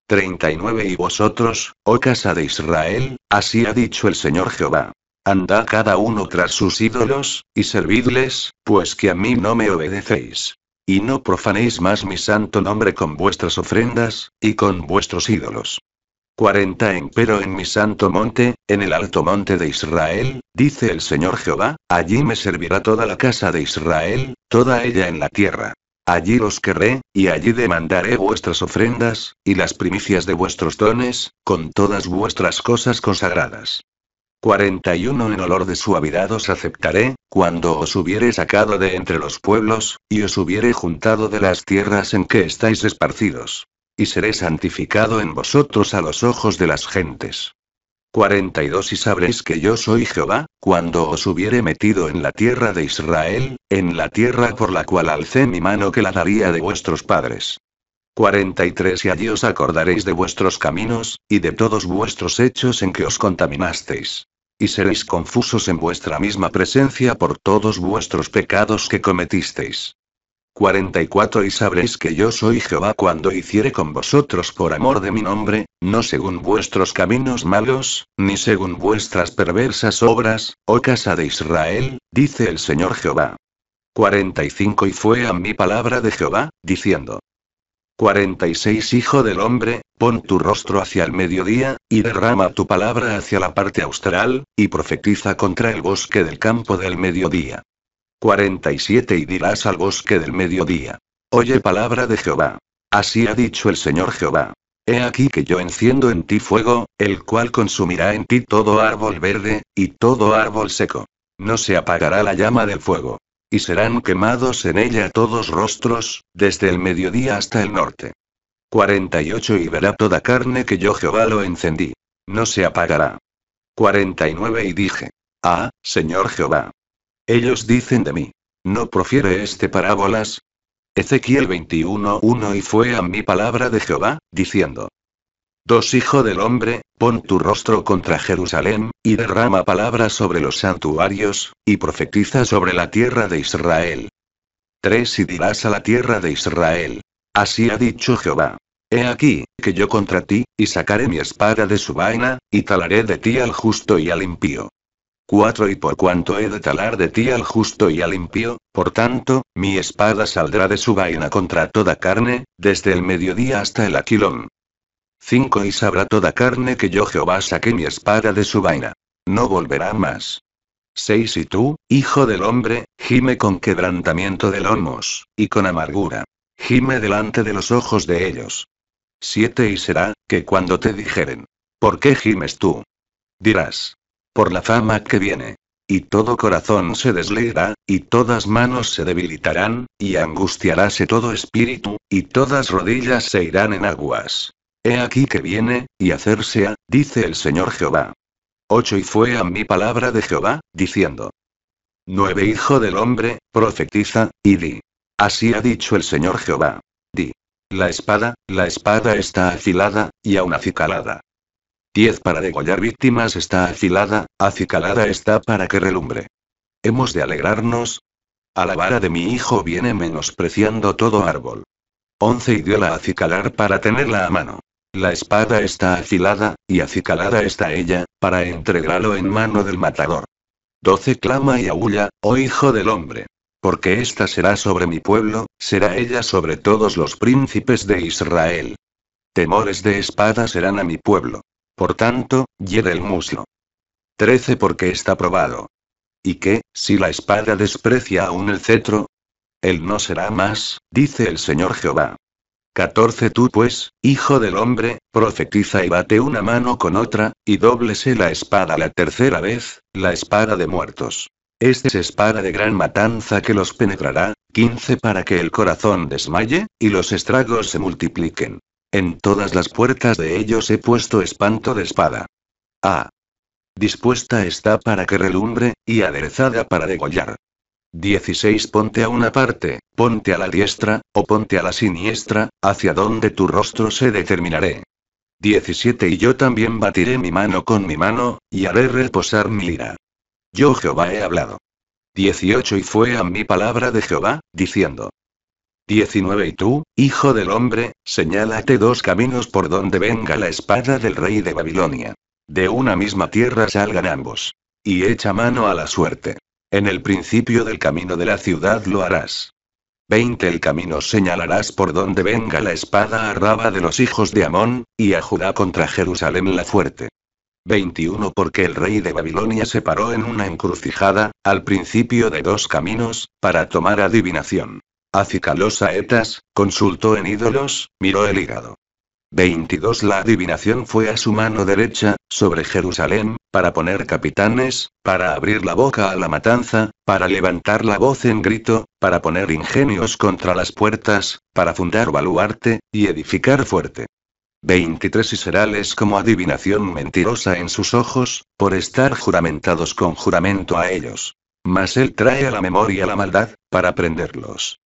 39 Y vosotros, oh casa de Israel, así ha dicho el Señor Jehová. Anda cada uno tras sus ídolos, y servidles, pues que a mí no me obedecéis. Y no profanéis más mi santo nombre con vuestras ofrendas, y con vuestros ídolos. 40 Empero en mi santo monte, en el alto monte de Israel, dice el Señor Jehová, allí me servirá toda la casa de Israel, toda ella en la tierra. Allí los querré, y allí demandaré vuestras ofrendas, y las primicias de vuestros dones, con todas vuestras cosas consagradas. 41 En olor de suavidad os aceptaré, cuando os hubiere sacado de entre los pueblos, y os hubiere juntado de las tierras en que estáis esparcidos y seré santificado en vosotros a los ojos de las gentes. 42 Y sabréis que yo soy Jehová, cuando os hubiere metido en la tierra de Israel, en la tierra por la cual alcé mi mano que la daría de vuestros padres. 43 Y allí os acordaréis de vuestros caminos, y de todos vuestros hechos en que os contaminasteis. Y seréis confusos en vuestra misma presencia por todos vuestros pecados que cometisteis. 44 Y sabréis que yo soy Jehová cuando hiciere con vosotros por amor de mi nombre, no según vuestros caminos malos, ni según vuestras perversas obras, oh casa de Israel, dice el Señor Jehová. 45 Y fue a mi palabra de Jehová, diciendo. 46 Hijo del hombre, pon tu rostro hacia el mediodía, y derrama tu palabra hacia la parte austral, y profetiza contra el bosque del campo del mediodía. 47 Y dirás al bosque del mediodía. Oye palabra de Jehová. Así ha dicho el Señor Jehová. He aquí que yo enciendo en ti fuego, el cual consumirá en ti todo árbol verde, y todo árbol seco. No se apagará la llama del fuego. Y serán quemados en ella todos rostros, desde el mediodía hasta el norte. 48 Y verá toda carne que yo Jehová lo encendí. No se apagará. 49 Y dije, Ah, Señor Jehová, ellos dicen de mí. ¿No profiere este parábolas? Ezequiel 21.1 Y fue a mi palabra de Jehová, diciendo. Dos hijo del hombre, pon tu rostro contra Jerusalén, y derrama palabras sobre los santuarios, y profetiza sobre la tierra de Israel. 3 Y dirás a la tierra de Israel. Así ha dicho Jehová. He aquí, que yo contra ti, y sacaré mi espada de su vaina, y talaré de ti al justo y al impío. 4 Y por cuanto he de talar de ti al justo y al impío, por tanto, mi espada saldrá de su vaina contra toda carne, desde el mediodía hasta el aquilón. 5 Y sabrá toda carne que yo Jehová saqué mi espada de su vaina. No volverá más. 6 Y tú, hijo del hombre, gime con quebrantamiento de lomos, y con amargura. Gime delante de los ojos de ellos. 7 Y será, que cuando te dijeren, ¿por qué gimes tú? Dirás, por la fama que viene. Y todo corazón se desleirá, y todas manos se debilitarán, y angustiaráse todo espíritu, y todas rodillas se irán en aguas. He aquí que viene, y hacerse a, dice el Señor Jehová. 8 Y fue a mi palabra de Jehová, diciendo. 9 Hijo del hombre, profetiza, y di. Así ha dicho el Señor Jehová. Di. La espada, la espada está afilada, y aún acicalada. Diez para degollar víctimas está afilada, acicalada está para que relumbre. Hemos de alegrarnos. A la vara de mi hijo viene menospreciando todo árbol. 11. y dio la acicalar para tenerla a mano. La espada está afilada, y acicalada está ella, para entregarlo en mano del matador. Doce clama y aúlla, oh hijo del hombre. Porque esta será sobre mi pueblo, será ella sobre todos los príncipes de Israel. Temores de espada serán a mi pueblo. Por tanto, lleve el muslo. 13 porque está probado. ¿Y qué, si la espada desprecia aún el cetro? Él no será más, dice el Señor Jehová. 14 Tú pues, hijo del hombre, profetiza y bate una mano con otra, y dóblese la espada la tercera vez, la espada de muertos. Esta es espada de gran matanza que los penetrará, 15 para que el corazón desmaye, y los estragos se multipliquen. En todas las puertas de ellos he puesto espanto de espada. Ah. Dispuesta está para que relumbre, y aderezada para degollar. 16. Ponte a una parte, ponte a la diestra, o ponte a la siniestra, hacia donde tu rostro se determinaré. 17. Y yo también batiré mi mano con mi mano, y haré reposar mi ira. Yo Jehová he hablado. 18. Y fue a mi palabra de Jehová, diciendo, 19 Y tú, hijo del hombre, señálate dos caminos por donde venga la espada del rey de Babilonia. De una misma tierra salgan ambos. Y echa mano a la suerte. En el principio del camino de la ciudad lo harás. 20 El camino señalarás por donde venga la espada a Raba de los hijos de Amón, y a Judá contra Jerusalén la fuerte. 21 Porque el rey de Babilonia se paró en una encrucijada, al principio de dos caminos, para tomar adivinación acicaló saetas, consultó en ídolos, miró el hígado. 22 La adivinación fue a su mano derecha, sobre Jerusalén, para poner capitanes, para abrir la boca a la matanza, para levantar la voz en grito, para poner ingenios contra las puertas, para fundar baluarte, y edificar fuerte. 23 Y seráles como adivinación mentirosa en sus ojos, por estar juramentados con juramento a ellos. Mas él trae a la memoria la maldad, para prenderlos.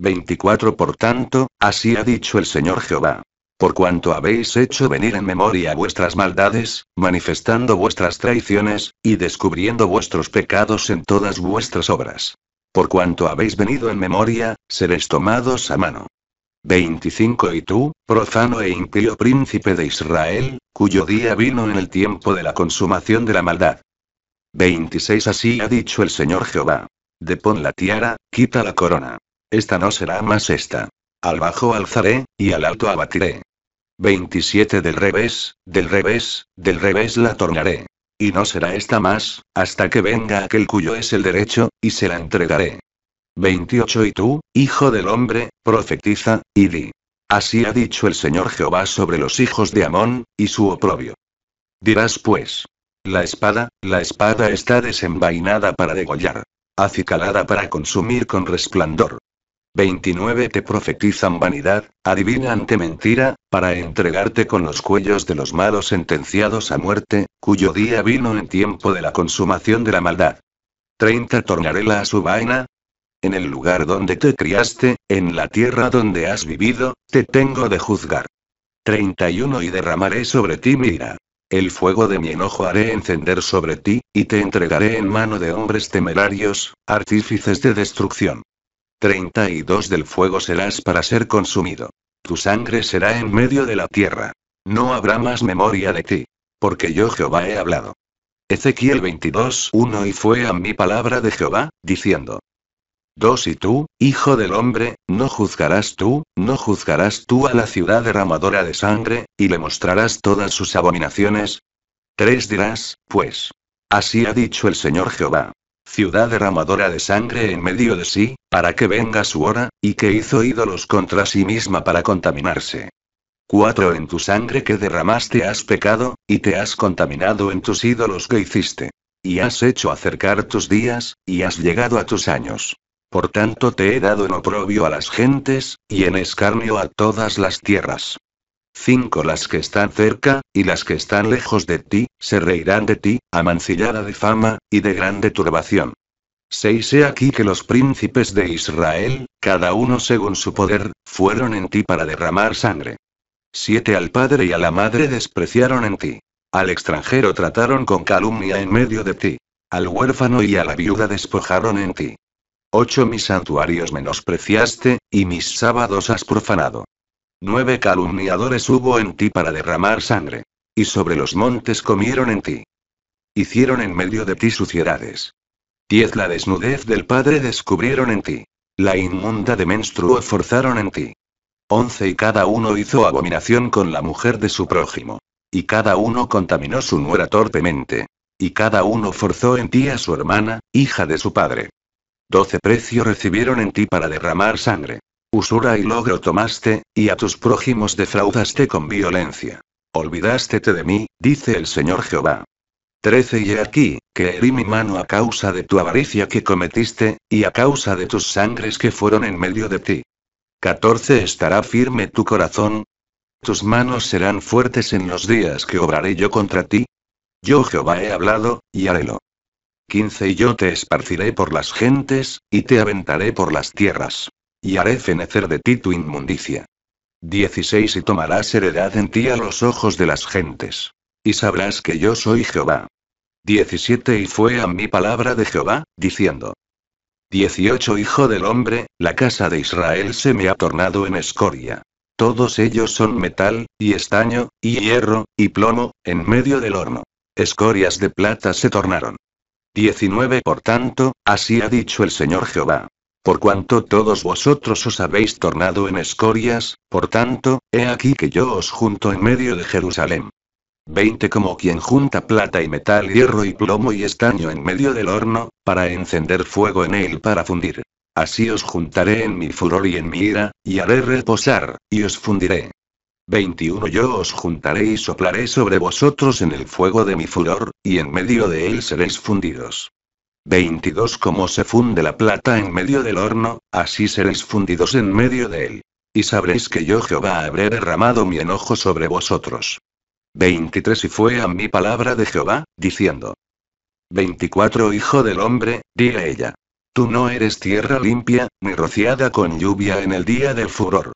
24 Por tanto, así ha dicho el Señor Jehová. Por cuanto habéis hecho venir en memoria vuestras maldades, manifestando vuestras traiciones, y descubriendo vuestros pecados en todas vuestras obras. Por cuanto habéis venido en memoria, seréis tomados a mano. 25 Y tú, profano e impío príncipe de Israel, cuyo día vino en el tiempo de la consumación de la maldad. 26 Así ha dicho el Señor Jehová. Depon la tiara, quita la corona. Esta no será más esta. Al bajo alzaré, y al alto abatiré. 27 del revés, del revés, del revés la tornaré. Y no será esta más, hasta que venga aquel cuyo es el derecho, y se la entregaré. 28 Y tú, hijo del hombre, profetiza, y di. Así ha dicho el Señor Jehová sobre los hijos de Amón, y su oprobio. Dirás pues, la espada, la espada está desenvainada para degollar, acicalada para consumir con resplandor, 29 te profetizan vanidad, adivina ante mentira, para entregarte con los cuellos de los malos sentenciados a muerte, cuyo día vino en tiempo de la consumación de la maldad. 30 tornaréla a su vaina. En el lugar donde te criaste, en la tierra donde has vivido, te tengo de juzgar. 31 Y derramaré sobre ti mi ira. El fuego de mi enojo haré encender sobre ti, y te entregaré en mano de hombres temerarios, artífices de destrucción. 32 del fuego serás para ser consumido. Tu sangre será en medio de la tierra. No habrá más memoria de ti. Porque yo Jehová he hablado. Ezequiel 22, 1 Y fue a mi palabra de Jehová, diciendo. 2 Y tú, hijo del hombre, no juzgarás tú, no juzgarás tú a la ciudad derramadora de sangre, y le mostrarás todas sus abominaciones. 3 Dirás, pues. Así ha dicho el Señor Jehová ciudad derramadora de sangre en medio de sí, para que venga su hora, y que hizo ídolos contra sí misma para contaminarse. 4. En tu sangre que derramaste has pecado, y te has contaminado en tus ídolos que hiciste. Y has hecho acercar tus días, y has llegado a tus años. Por tanto te he dado en oprobio a las gentes, y en escarnio a todas las tierras. Cinco las que están cerca, y las que están lejos de ti, se reirán de ti, amancillada de fama, y de grande turbación. Seis he aquí que los príncipes de Israel, cada uno según su poder, fueron en ti para derramar sangre. Siete al padre y a la madre despreciaron en ti. Al extranjero trataron con calumnia en medio de ti. Al huérfano y a la viuda despojaron en ti. Ocho mis santuarios menospreciaste, y mis sábados has profanado. Nueve calumniadores hubo en ti para derramar sangre. Y sobre los montes comieron en ti. Hicieron en medio de ti suciedades. Diez la desnudez del Padre descubrieron en ti. La inmunda de menstruo forzaron en ti. Once y cada uno hizo abominación con la mujer de su prójimo. Y cada uno contaminó su nuera torpemente. Y cada uno forzó en ti a su hermana, hija de su padre. Doce precio recibieron en ti para derramar sangre. Usura y logro tomaste, y a tus prójimos defraudaste con violencia. Olvidástete de mí, dice el Señor Jehová. 13 Y he aquí, que herí mi mano a causa de tu avaricia que cometiste, y a causa de tus sangres que fueron en medio de ti. 14 Estará firme tu corazón. Tus manos serán fuertes en los días que obraré yo contra ti. Yo Jehová he hablado, y harélo. 15 Y yo te esparciré por las gentes, y te aventaré por las tierras. Y haré fenecer de ti tu inmundicia. 16 Y tomarás heredad en ti a los ojos de las gentes. Y sabrás que yo soy Jehová. 17 Y fue a mi palabra de Jehová, diciendo. 18 Hijo del hombre, la casa de Israel se me ha tornado en escoria. Todos ellos son metal, y estaño, y hierro, y plomo, en medio del horno. Escorias de plata se tornaron. 19 Por tanto, así ha dicho el Señor Jehová. Por cuanto todos vosotros os habéis tornado en escorias, por tanto, he aquí que yo os junto en medio de Jerusalén. 20 Como quien junta plata y metal, hierro y plomo y estaño en medio del horno, para encender fuego en él para fundir. Así os juntaré en mi furor y en mi ira, y haré reposar, y os fundiré. 21 Yo os juntaré y soplaré sobre vosotros en el fuego de mi furor, y en medio de él seréis fundidos. 22 Como se funde la plata en medio del horno, así seréis fundidos en medio de él. Y sabréis que yo Jehová habré derramado mi enojo sobre vosotros. 23 Y fue a mi palabra de Jehová, diciendo. 24 Hijo del hombre, di ella. Tú no eres tierra limpia, ni rociada con lluvia en el día del furor.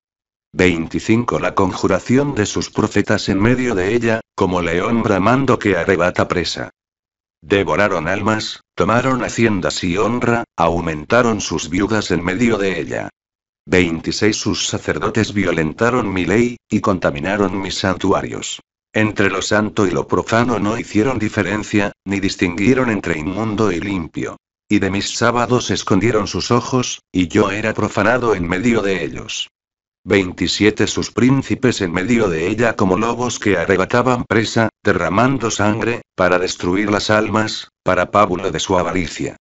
25 La conjuración de sus profetas en medio de ella, como león bramando que arrebata presa. Devoraron almas, tomaron haciendas y honra, aumentaron sus viudas en medio de ella. 26 Sus sacerdotes violentaron mi ley, y contaminaron mis santuarios. Entre lo santo y lo profano no hicieron diferencia, ni distinguieron entre inmundo y limpio. Y de mis sábados escondieron sus ojos, y yo era profanado en medio de ellos. 27 sus príncipes en medio de ella como lobos que arrebataban presa, derramando sangre, para destruir las almas, para pábulo de su avaricia.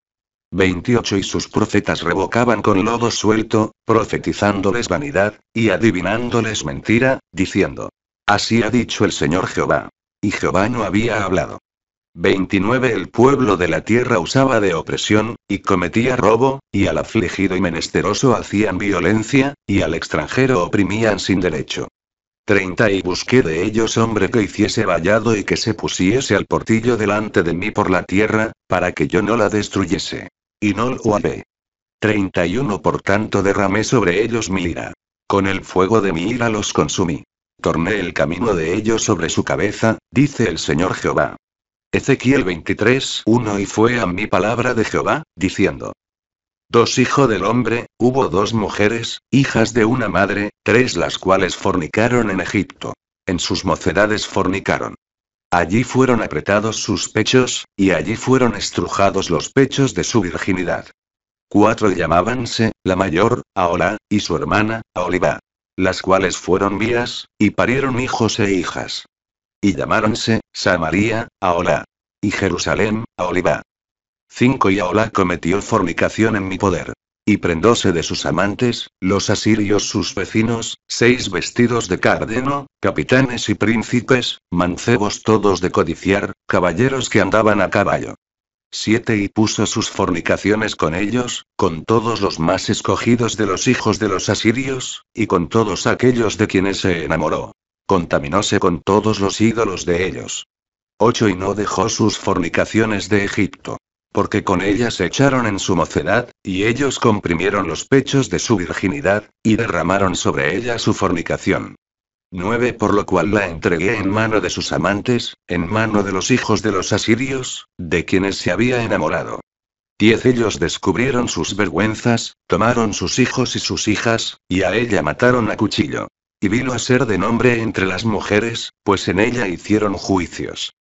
28 y sus profetas revocaban con lodo suelto, profetizándoles vanidad, y adivinándoles mentira, diciendo, Así ha dicho el Señor Jehová. Y Jehová no había hablado. 29 El pueblo de la tierra usaba de opresión, y cometía robo, y al afligido y menesteroso hacían violencia, y al extranjero oprimían sin derecho. 30 Y busqué de ellos hombre que hiciese vallado y que se pusiese al portillo delante de mí por la tierra, para que yo no la destruyese. Y no lo haré. 31 Por tanto derramé sobre ellos mi ira. Con el fuego de mi ira los consumí. Torné el camino de ellos sobre su cabeza, dice el Señor Jehová. Ezequiel 23, Y fue a mi palabra de Jehová, diciendo. Dos hijos del hombre, hubo dos mujeres, hijas de una madre, tres las cuales fornicaron en Egipto. En sus mocedades fornicaron. Allí fueron apretados sus pechos, y allí fueron estrujados los pechos de su virginidad. Cuatro llamábanse, la mayor, Aola, y su hermana, Oliva Las cuales fueron vías, y parieron hijos e hijas. Y llamáronse, Samaria, Aolá. Y Jerusalén, Oliva. 5 Y Aolá cometió fornicación en mi poder. Y prendóse de sus amantes, los asirios sus vecinos, seis vestidos de cárdeno, capitanes y príncipes, mancebos todos de codiciar, caballeros que andaban a caballo. 7 Y puso sus fornicaciones con ellos, con todos los más escogidos de los hijos de los asirios, y con todos aquellos de quienes se enamoró. Contaminóse con todos los ídolos de ellos. 8. Y no dejó sus fornicaciones de Egipto. Porque con ellas se echaron en su mocedad, y ellos comprimieron los pechos de su virginidad, y derramaron sobre ella su fornicación. 9. Por lo cual la entregué en mano de sus amantes, en mano de los hijos de los asirios, de quienes se había enamorado. 10. Ellos descubrieron sus vergüenzas, tomaron sus hijos y sus hijas, y a ella mataron a cuchillo y vino a ser de nombre entre las mujeres, pues en ella hicieron juicios.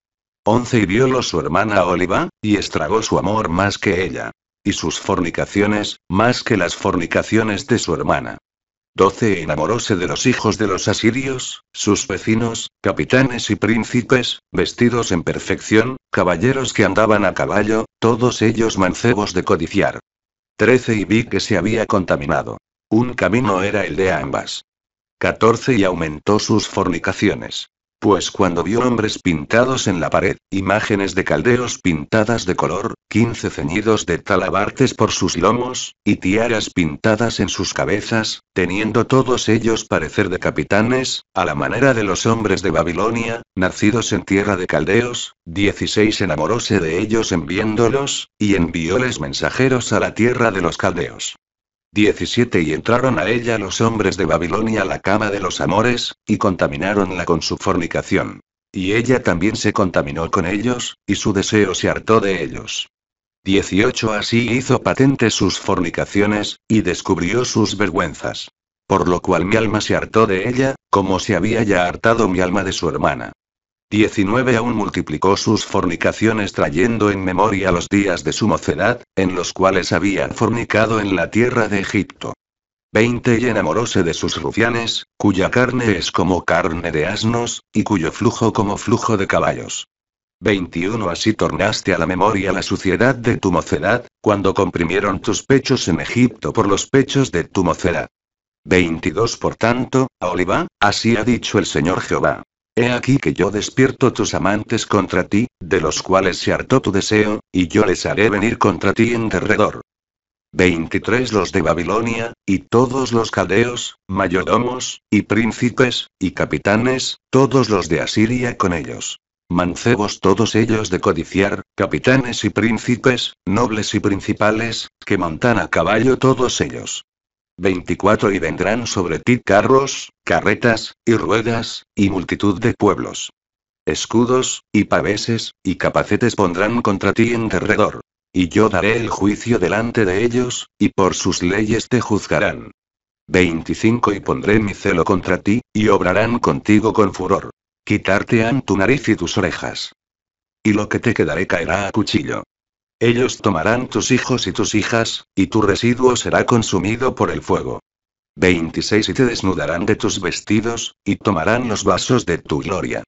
Once y violó su hermana Oliva, y estragó su amor más que ella. Y sus fornicaciones, más que las fornicaciones de su hermana. 12. Enamoróse de los hijos de los asirios, sus vecinos, capitanes y príncipes, vestidos en perfección, caballeros que andaban a caballo, todos ellos mancebos de codiciar. 13. Y vi que se había contaminado. Un camino era el de ambas. 14 y aumentó sus fornicaciones. Pues cuando vio hombres pintados en la pared, imágenes de caldeos pintadas de color, 15 ceñidos de talabartes por sus lomos, y tiaras pintadas en sus cabezas, teniendo todos ellos parecer de capitanes, a la manera de los hombres de Babilonia, nacidos en tierra de caldeos, 16 enamoróse de ellos enviándolos y envióles mensajeros a la tierra de los caldeos. 17 Y entraron a ella los hombres de Babilonia la cama de los amores, y contaminaronla con su fornicación. Y ella también se contaminó con ellos, y su deseo se hartó de ellos. 18 Así hizo patente sus fornicaciones, y descubrió sus vergüenzas. Por lo cual mi alma se hartó de ella, como se había ya hartado mi alma de su hermana. 19 aún multiplicó sus fornicaciones trayendo en memoria los días de su mocedad, en los cuales había fornicado en la tierra de Egipto. 20 y enamoróse de sus rufianes, cuya carne es como carne de asnos, y cuyo flujo como flujo de caballos. 21 Así tornaste a la memoria la suciedad de tu mocedad, cuando comprimieron tus pechos en Egipto por los pechos de tu mocedad. 22 Por tanto, a Oliva, así ha dicho el Señor Jehová, He aquí que yo despierto tus amantes contra ti, de los cuales se hartó tu deseo, y yo les haré venir contra ti en derredor. 23 Los de Babilonia, y todos los caldeos, mayordomos, y príncipes, y capitanes, todos los de Asiria con ellos. Mancebos todos ellos de codiciar, capitanes y príncipes, nobles y principales, que montan a caballo todos ellos. 24 y vendrán sobre ti carros, carretas, y ruedas, y multitud de pueblos. Escudos, y paveses, y capacetes pondrán contra ti en derredor. Y yo daré el juicio delante de ellos, y por sus leyes te juzgarán. 25 Y pondré mi celo contra ti, y obrarán contigo con furor. Quitarte han tu nariz y tus orejas. Y lo que te quedaré caerá a cuchillo. Ellos tomarán tus hijos y tus hijas, y tu residuo será consumido por el fuego. 26 Y te desnudarán de tus vestidos, y tomarán los vasos de tu gloria.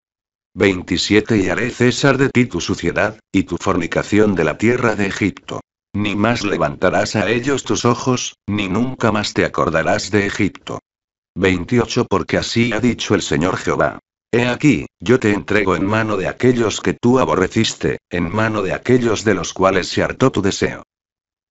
27 Y haré cesar de ti tu suciedad, y tu fornicación de la tierra de Egipto. Ni más levantarás a ellos tus ojos, ni nunca más te acordarás de Egipto. 28 Porque así ha dicho el Señor Jehová. He aquí, yo te entrego en mano de aquellos que tú aborreciste, en mano de aquellos de los cuales se hartó tu deseo.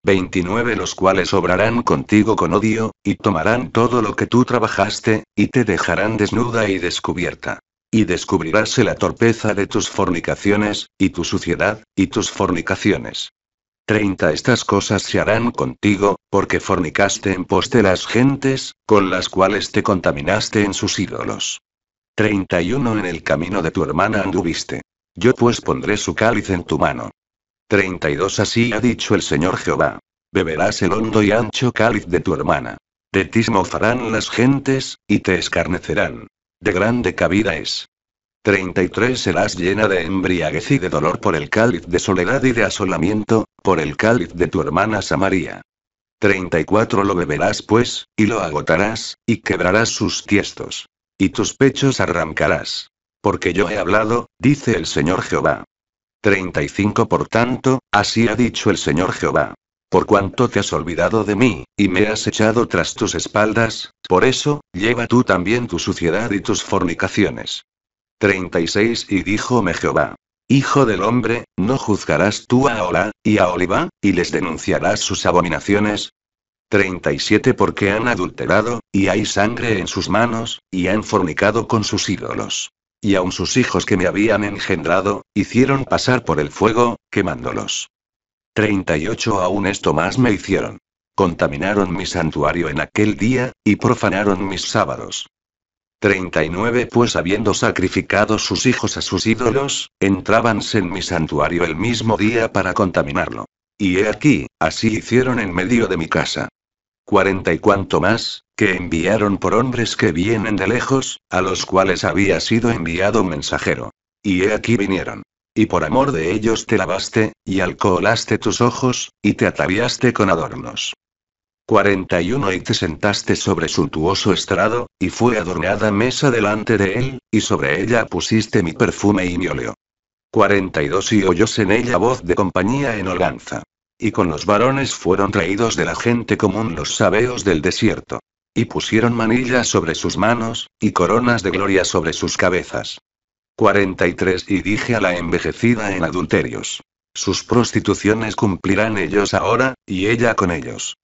29 Los cuales obrarán contigo con odio, y tomarán todo lo que tú trabajaste, y te dejarán desnuda y descubierta. Y descubriráse la torpeza de tus fornicaciones, y tu suciedad, y tus fornicaciones. 30 Estas cosas se harán contigo, porque fornicaste en las gentes, con las cuales te contaminaste en sus ídolos. 31 En el camino de tu hermana anduviste. Yo pues pondré su cáliz en tu mano. 32 Así ha dicho el Señor Jehová. Beberás el hondo y ancho cáliz de tu hermana. De ti mozarán las gentes, y te escarnecerán. De grande cabida es. 33 Serás llena de embriaguez y de dolor por el cáliz de soledad y de asolamiento, por el cáliz de tu hermana Samaria. 34 Lo beberás pues, y lo agotarás, y quebrarás sus tiestos y tus pechos arrancarás. Porque yo he hablado, dice el Señor Jehová. 35 Por tanto, así ha dicho el Señor Jehová. Por cuanto te has olvidado de mí, y me has echado tras tus espaldas, por eso, lleva tú también tu suciedad y tus fornicaciones. 36 Y díjome Jehová. Hijo del hombre, ¿no juzgarás tú a Olá y a Oliva, y les denunciarás sus abominaciones? 37 porque han adulterado, y hay sangre en sus manos, y han fornicado con sus ídolos. Y aun sus hijos que me habían engendrado, hicieron pasar por el fuego, quemándolos. 38 Aún esto más me hicieron. Contaminaron mi santuario en aquel día, y profanaron mis sábados. 39 Pues habiendo sacrificado sus hijos a sus ídolos, entrábanse en mi santuario el mismo día para contaminarlo. Y he aquí, así hicieron en medio de mi casa cuarenta y cuanto más, que enviaron por hombres que vienen de lejos, a los cuales había sido enviado mensajero. Y he aquí vinieron. Y por amor de ellos te lavaste, y alcoholaste tus ojos, y te ataviaste con adornos. 41 Y te sentaste sobre suntuoso estrado, y fue adornada mesa delante de él, y sobre ella pusiste mi perfume y mi óleo. 42 Y oyóse en ella voz de compañía en holganza. Y con los varones fueron traídos de la gente común los sabeos del desierto. Y pusieron manillas sobre sus manos, y coronas de gloria sobre sus cabezas. 43 Y dije a la envejecida en adulterios. Sus prostituciones cumplirán ellos ahora, y ella con ellos.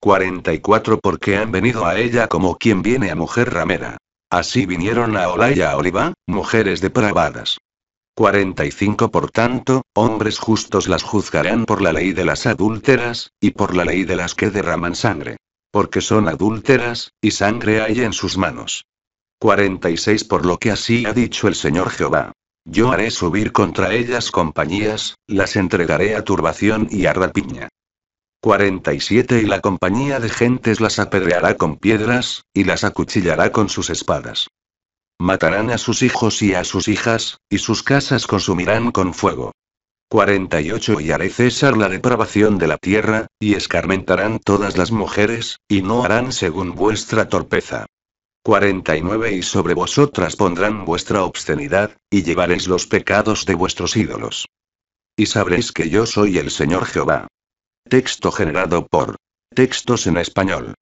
44 Porque han venido a ella como quien viene a mujer ramera. Así vinieron a Olaya a Oliva, mujeres depravadas. 45 Por tanto, hombres justos las juzgarán por la ley de las adúlteras, y por la ley de las que derraman sangre. Porque son adúlteras, y sangre hay en sus manos. 46 Por lo que así ha dicho el Señor Jehová. Yo haré subir contra ellas compañías, las entregaré a turbación y a rapiña. 47 Y la compañía de gentes las apedreará con piedras, y las acuchillará con sus espadas. Matarán a sus hijos y a sus hijas, y sus casas consumirán con fuego. 48 Y haré cesar la depravación de la tierra, y escarmentarán todas las mujeres, y no harán según vuestra torpeza. 49 Y sobre vosotras pondrán vuestra obscenidad, y llevaréis los pecados de vuestros ídolos. Y sabréis que yo soy el Señor Jehová. Texto generado por Textos en Español.